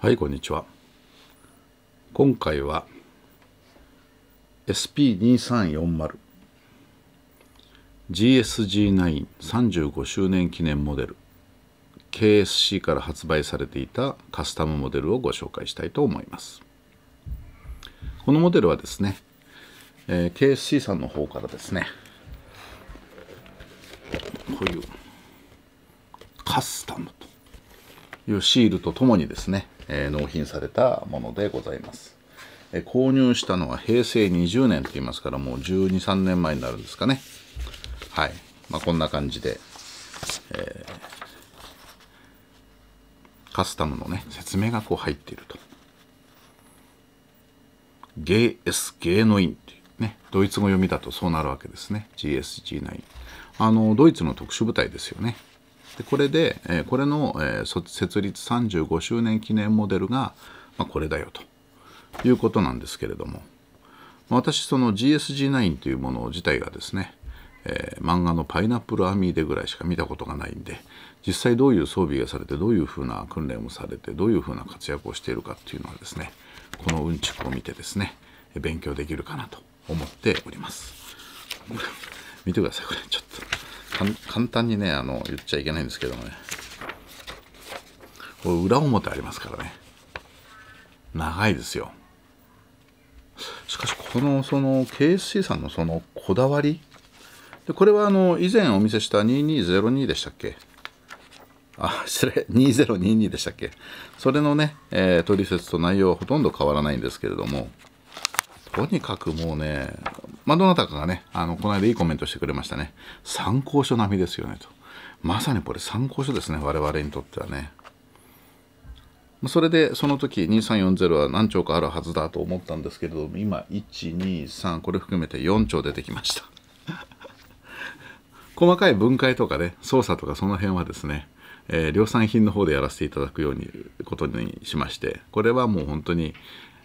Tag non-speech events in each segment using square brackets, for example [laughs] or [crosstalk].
はいこんにちは今回は SP2340 GSG935 周年記念モデル KSC から発売されていたカスタムモデルをご紹介したいと思いますこのモデルはですね、えー、KSC さんの方からですねこういうカスタムというシールとともにですねえー、納品されたものでございます。え購入したのは平成20年と言いますからもう12、3年前になるんですかね。はい。まあ、こんな感じで、えー、カスタムのね、説明がこう入っていると。ゲ s 芸のンっていうね、ドイツ語読みだとそうなるわけですね。GSG9。あの、ドイツの特殊部隊ですよね。でこれで、えー、これの、えー、設立35周年記念モデルが、まあ、これだよということなんですけれども、まあ、私その GSG9 というもの自体がですね、えー、漫画の「パイナップルアーミーでぐらいしか見たことがないんで実際どういう装備がされてどういうふうな訓練をされてどういうふうな活躍をしているかっていうのはですねこのうんちくを見てですね勉強できるかなと思っております。見てくださいこれちょっと簡単にね、あの、言っちゃいけないんですけどもね。これ裏表ありますからね。長いですよ。しかし、この、その、KSC さんのその、こだわり。で、これはあの、以前お見せした2202でしたっけあ、失礼、2022でしたっけそれのね、えー、トリセツと内容はほとんど変わらないんですけれども、とにかくもうね、まあ、どなたかがね、あの、この間いいコメントしてくれましたね。参考書並みですよね、と。まさにこれ参考書ですね、我々にとってはね。それでその時2340は何兆かあるはずだと思ったんですけれども今123これ含めて4兆出てきました [laughs] 細かい分解とかね操作とかその辺はですね、えー、量産品の方でやらせていただくようにことにしましてこれはもう本当に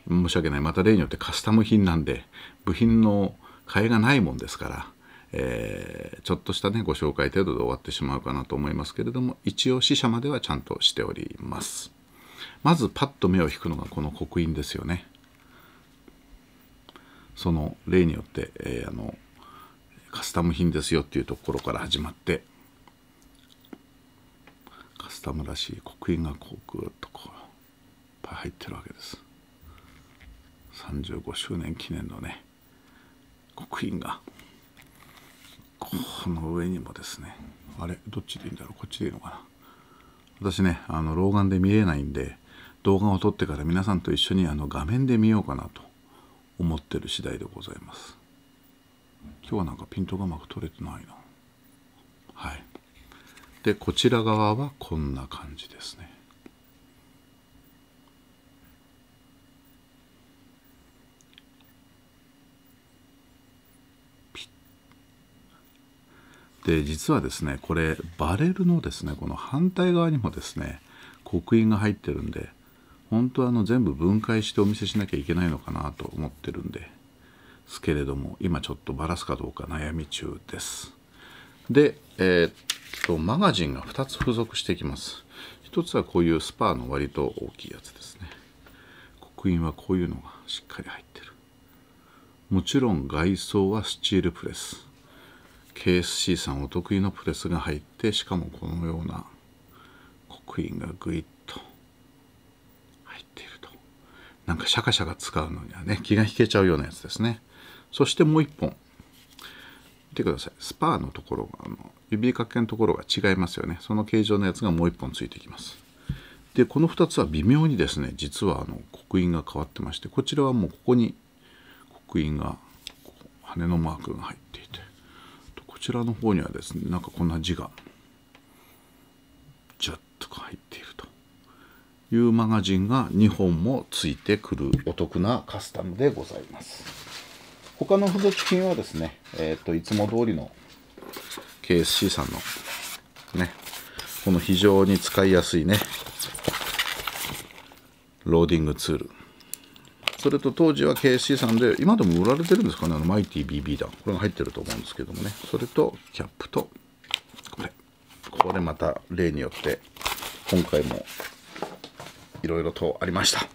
申し訳ないまた例によってカスタム品なんで部品の替えがないもんですから、えー、ちょっとしたねご紹介程度で終わってしまうかなと思いますけれども一応死者まではちゃんとしておりますまずパッと目を引くのがこの刻印ですよねその例によって、えー、あのカスタム品ですよっていうところから始まってカスタムらしい刻印がこうグーッとこういっぱい入ってるわけです35周年記念のね刻印がこの上にもですねあれどっちでいいんだろうこっちでいいのかな私ねあの老眼で見えないんで動画を撮ってから皆さんと一緒にあの画面で見ようかなと思ってる次第でございます今日はなんかピントがうまく撮れてないなはいでこちら側はこんな感じですねで実はですねこれバレルのですねこの反対側にもですね刻印が入ってるんで本当はあの全部分解してお見せしなきゃいけないのかなと思ってるんですけれども今ちょっとバラすかどうか悩み中ですでえー、っとマガジンが2つ付属してきます1つはこういうスパーの割と大きいやつですね刻印はこういうのがしっかり入ってるもちろん外装はスチールプレス KSC さんお得意のプレスが入ってしかもこのような刻印がグイッと入っているとなんかシャカシャカ使うのにはね気が引けちゃうようなやつですねそしてもう一本見てくださいスパーのところがあの指掛けのところが違いますよねその形状のやつがもう一本ついてきますでこの2つは微妙にですね実はあの刻印が変わってましてこちらはもうここに刻印が羽のマークが入ってちらの方にはですねなんかこんな字がジャッと入っているというマガジンが2本もついてくるお得なカスタムでございます他の付属品はですね、えーといつも通りの KSC さんのねこの非常に使いやすいねローディングツールそれと当時は KSC さんで、今でも売られてるんですかね、あのマイティ BB 弾。これが入ってると思うんですけどもね。それと、キャップと、これ。これまた例によって、今回も、いろいろとありました。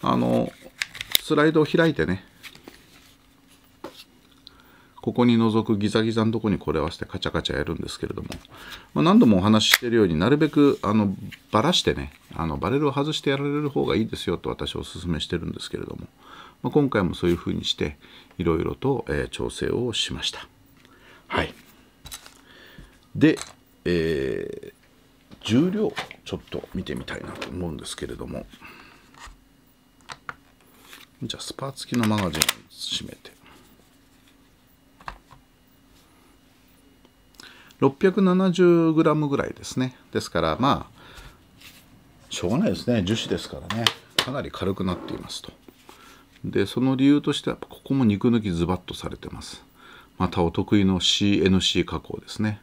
あの、スライドを開いてね、ここに覗くギザギザのとこにこれ合わせてカチャカチャやるんですけれども、まあ、何度もお話ししてるようになるべくあのバラしてねあのバレルを外してやられる方がいいですよと私お勧めしてるんですけれども、まあ、今回もそういうふうにしていろいろと、えー、調整をしましたはいで、えー、重量ちょっと見てみたいなと思うんですけれどもじゃあスパー付きのマガジン閉めて 670g ぐらいですねですからまあしょうがないですね樹脂ですからねかなり軽くなっていますとでその理由としてはここも肉抜きズバッとされてますまたお得意の CNC 加工ですね、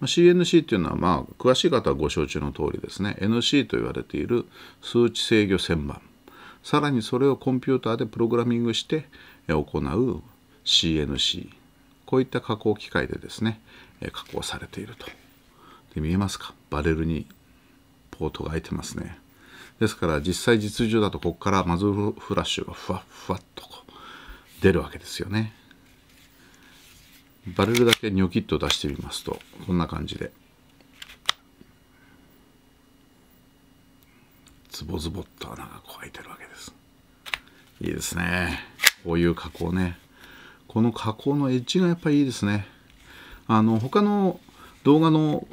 まあ、CNC っていうのはまあ詳しい方はご承知の通りですね NC と言われている数値制御旋盤さらにそれをコンピューターでプログラミングして行う CNC こういった加工機械でですね加工されているとで見えますかバレルにポートが開いてますねですから実際実銃だとここからマズルフラッシュがふわっふわっと出るわけですよねバレルだけニョキッと出してみますとこんな感じでズボズボっと穴が開いてるわけですいいですねこういう加工ねこの加工のエッジがやっぱりいいですねあの他の動画の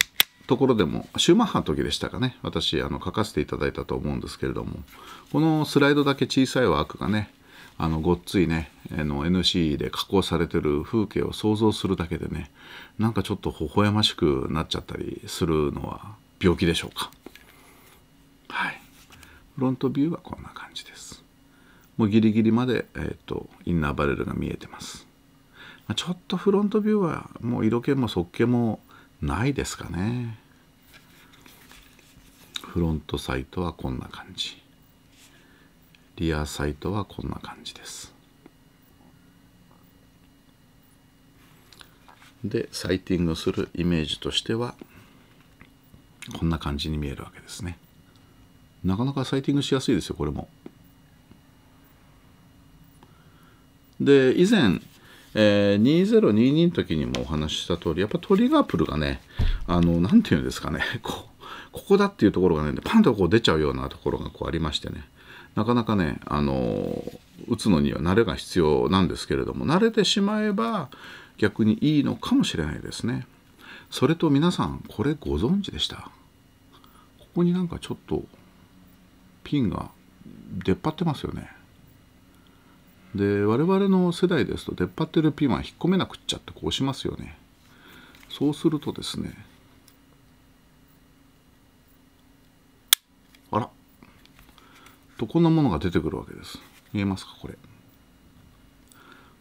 ところでもシューマッハの時でしたかね私あの書かせていただいたと思うんですけれどもこのスライドだけ小さいワークがねあのごっついねあの NC で加工されてる風景を想像するだけでねなんかちょっと微笑ましくなっちゃったりするのは病気でしょうかはいフロントビューはこんな感じですもうギリギリまで、えーとインナーバレルが見えてますちょっとフロントビューはもう色気もそっけもないですかねフロントサイトはこんな感じリアサイトはこんな感じですでサイティングするイメージとしてはこんな感じに見えるわけですねなかなかサイティングしやすいですよこれもで以前えー、2022の時にもお話しした通り、やっぱトリガープルがね、あの、なんていうんですかね、[laughs] こう、ここだっていうところがね、パンとこう出ちゃうようなところがこうありましてね、なかなかね、あの、打つのには慣れが必要なんですけれども、慣れてしまえば逆にいいのかもしれないですね。それと皆さん、これご存知でしたここになんかちょっとピンが出っ張ってますよね。で我々の世代ですと出っ張ってるピーマン引っ込めなくっちゃってこうしますよねそうするとですねあらとこんなものが出てくるわけです見えますかこれ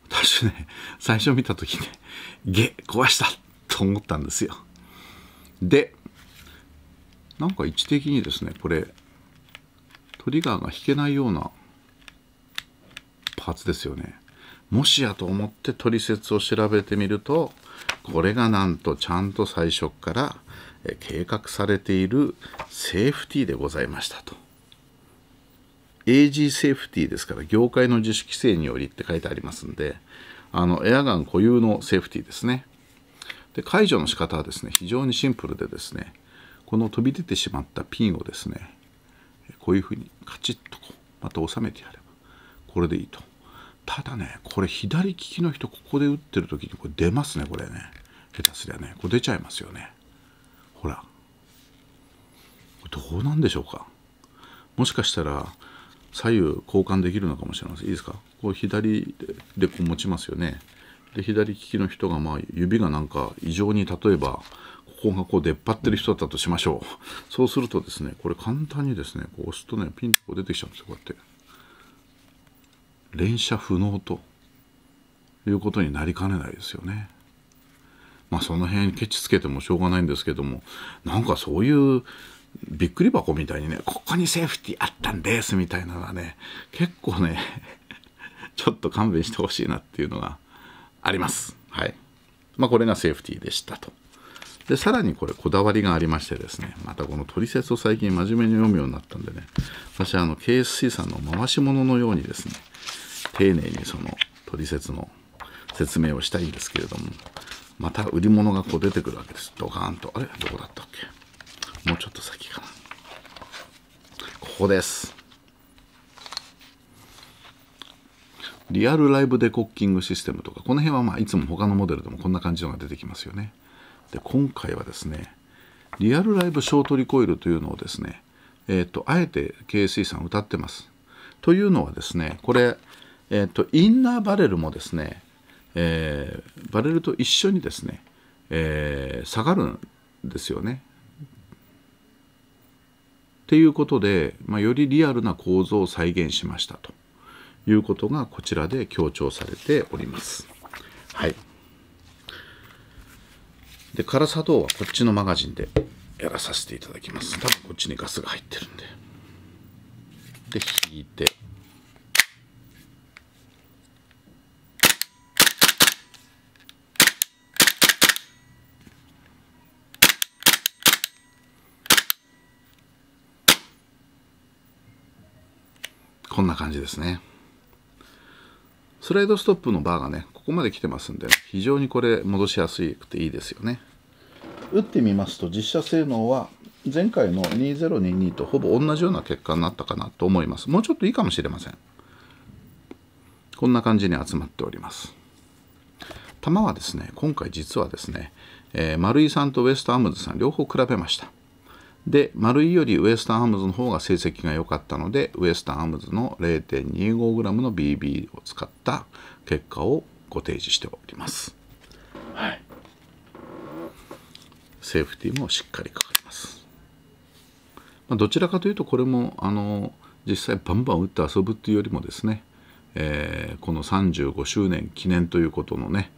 私ね最初見た時ねゲ壊したと思ったんですよでなんか位置的にですねこれトリガーが引けないような初ですよね。もしやと思ってトリセツを調べてみるとこれがなんとちゃんと最初から計画されているセーフティーでございましたと。AG セーフティーですから業界の自主規制によりって書いてありますんであのエアガン固有のセーフティーですね。で解除の仕方はですね非常にシンプルでですねこの飛び出てしまったピンをですねこういうふうにカチッとこうまた収めてやればこれでいいと。ただね、これ左利きの人、ここで打ってる時にこれ出ますね、これね。下手すりゃね、これ出ちゃいますよね。ほら。どうなんでしょうか。もしかしたら、左右交換できるのかもしれません。いいですかこう左でこう持ちますよね。で、左利きの人が、まあ、指がなんか異常に例えば、ここがこう出っ張ってる人だったとしましょう。そうするとですね、これ簡単にですね、こう押すとね、ピンとこう出てきちゃうんですよ、こうやって。連射不能ということになりかねないですよね。まあその辺ケチつけてもしょうがないんですけどもなんかそういうびっくり箱みたいにねここにセーフティーあったんですみたいなのはね結構ね [laughs] ちょっと勘弁してほしいなっていうのがあります。はいまあ、これがセーフティーでしたと。でさらにこれこだわりがありましてですねまたこのトリセツを最近真面目に読むようになったんでね私あの KSC さんの回し物のようにですね丁寧にその取説の説明をしたいんですけれどもまた売り物がこう出てくるわけですドカーンとあれどこだったっけもうちょっと先かなここですリアルライブデコッキングシステムとかこの辺はまあいつも他のモデルでもこんな感じのが出てきますよねで今回はですねリアルライブショートリコイルというのをですねえっ、ー、とあえて KSE さん歌ってますというのはですねこれえーと、インナーバレルもですね、えー、バレルと一緒にですね、えー、下がるんですよね。っていうことで、まあ、よりリアルな構造を再現しましたということがこちらで強調されております。はい。で、辛さ等はこっちのマガジンでやらさせていただきます。多分こっちにガスが入ってるんで。で、引いて。こんな感じですね。スライドストップのバーがね、ここまで来てますんで、非常にこれ戻しやすくていいですよね。打ってみますと実写性能は前回の2022とほぼ同じような結果になったかなと思います。もうちょっといいかもしれません。こんな感じに集まっております。弾はですね、今回実はですね、えー、丸井さんとウエストアームズさん両方比べました。で、丸いよりウエスタンハムズの方が成績が良かったので、ウエスタンハムズの 0.25g の BB を使った結果をご提示しております。はい。セーフティーもしっかりかかります。まあ、どちらかというと、これも、あの、実際バンバン打って遊ぶっていうよりもですね、えー、この35周年記念ということのね、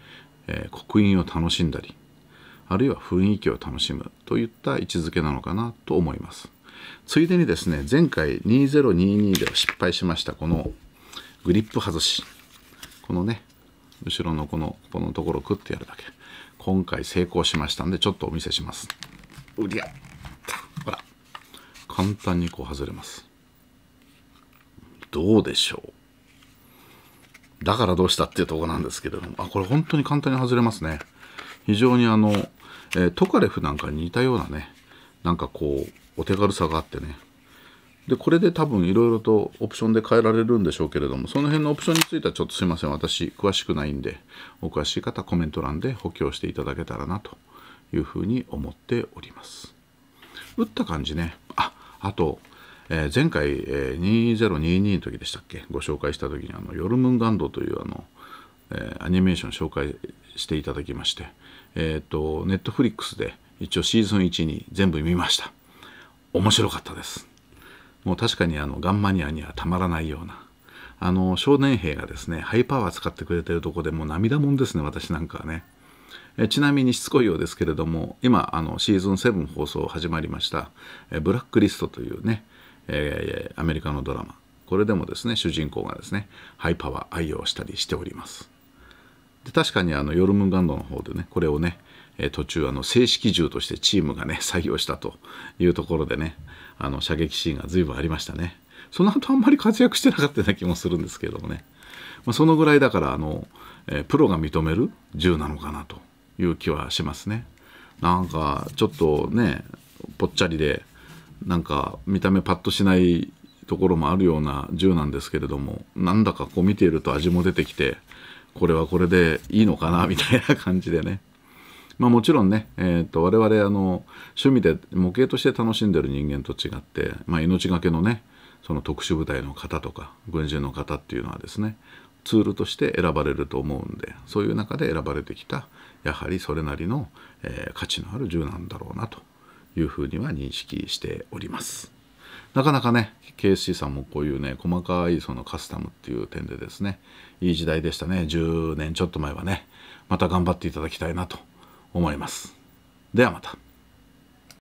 えー、刻印を楽しんだり、あるいは雰囲気を楽しむといった位置づけなのかなと思いますついでにですね前回2022では失敗しましたこのグリップ外しこのね後ろのこのここのところをくってやるだけ今回成功しましたんでちょっとお見せしますうりゃほら簡単にこう外れますどうでしょうだからどうしたっていうとこなんですけれども、あ、これ本当に簡単に外れますね。非常にあの、えー、トカレフなんかに似たようなね、なんかこう、お手軽さがあってね。で、これで多分いろいろとオプションで変えられるんでしょうけれども、その辺のオプションについてはちょっとすいません。私、詳しくないんで、お詳しい方、コメント欄で補強していただけたらなというふうに思っております。打った感じね。あ、あと、えー、前回、えー、2022の時でしたっけご紹介した時にあの、ヨルムンガンドというあの、えー、アニメーション紹介していただきまして、えっ、ー、と、ネットフリックスで一応シーズン1に全部見ました。面白かったです。もう確かにあのガンマニアにはたまらないような。あの少年兵がですね、ハイパワー使ってくれてるとこでもう涙もんですね、私なんかはね。えちなみにしつこいようですけれども、今、あのシーズン7放送始まりました、えブラックリストというね、えー、アメリカのドラマ。これでもですね、主人公がですね、ハイパワー愛用したりしております。で確かにあのヨルムンガンドの方でねこれをね途中あの正式銃としてチームがね [laughs] 作業したというところでねあの射撃シーンが随分ありましたねその後あんまり活躍してなかったような気もするんですけれどもね、まあ、そのぐらいだからあの、えプロが認める銃なのかなという気はしますねなんかちょっとねぽっちゃりでなんか見た目パッとしないところもあるような銃なんですけれどもなんだかこう見ていると味も出てきてこれはこれでいいのかなみたいな感じでね。[laughs] まあ、もちろんね、えーと、我々あの趣味で模型として楽しんでる人間と違って、まあ、命がけのねその特殊部隊の方とか軍人の方っていうのはですねツールとして選ばれると思うんでそういう中で選ばれてきたやはりそれなりの、えー、価値のある銃なんだろうなというふうには認識しております。なかなかね KSC さんもこういうね細かいそのカスタムっていう点でですねいい時代でしたね10年ちょっと前はねまた頑張っていただきたいなと思いますではまた。